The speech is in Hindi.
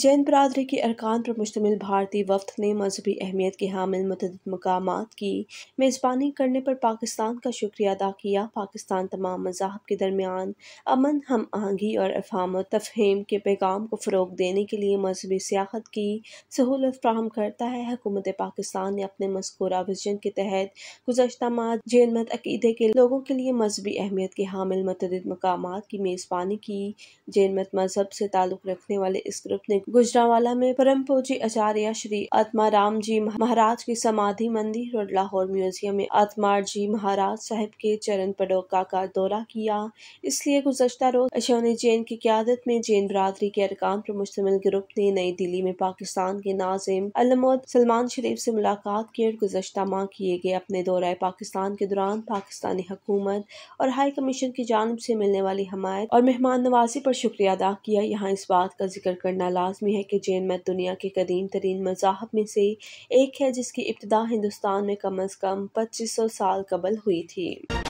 जैन बरदरी के अरकान पर मुश्तमिल भारतीय वफद ने मजहबी अहमियत के हामिल मतद मकाम की मेज़बानी करने पर पाकिस्तान का शुक्रिया अदा किया पाकिस्तान तमाम मजाब के दरमियान अमन हम आहंगी और अफाम तफहीम के पैगाम को फ़रोग देने के लिए मजहबी सियाहत की सहूलत फ्राहम करता है हकूमत पाकिस्तान ने अपने मस्कूरा विजन के तहत गुजशत माह जैन मत अकीदे के लोगों के लिए मजहबी अहमियत के हामिल मतद मकाम की मेज़बानी की जैन मत मजहब से ताल्लुक़ रखने वाले इस ग्रुप ने गुजरावाला में परम पूजी आचार्य श्री आत्माराम जी महाराज की समाधि मंदिर और लाहौर म्यूजियम में आत्मार जी महाराज साहब के चरण पडोका का दौरा किया इसलिए गुजशत रोज अशोनी जैन की क्यादत में जैन बरादरी के अरकान पर मुश्तमिल ग्रुप ने नई दिल्ली में पाकिस्तान के नाजिम अलमोद सलमान शरीफ से मुलाकात की और गुजशत माह किए गए अपने दौरा पाकिस्तान के दौरान पाकिस्तानी हुकूमत और हाई कमीशन की जानब से मिलने वाली हमायत और मेहमान नवाजी पर शुक्रिया अदा किया यहाँ इस बात का जिक्र करना लाजम लाजमी है कि जैन मत दुनिया के कदीम तरीन मजाहब में से एक है जिसकी इब्तदा हिंदुस्तान में कम अज़ कम पच्चीस सौ साल कबल हुई थी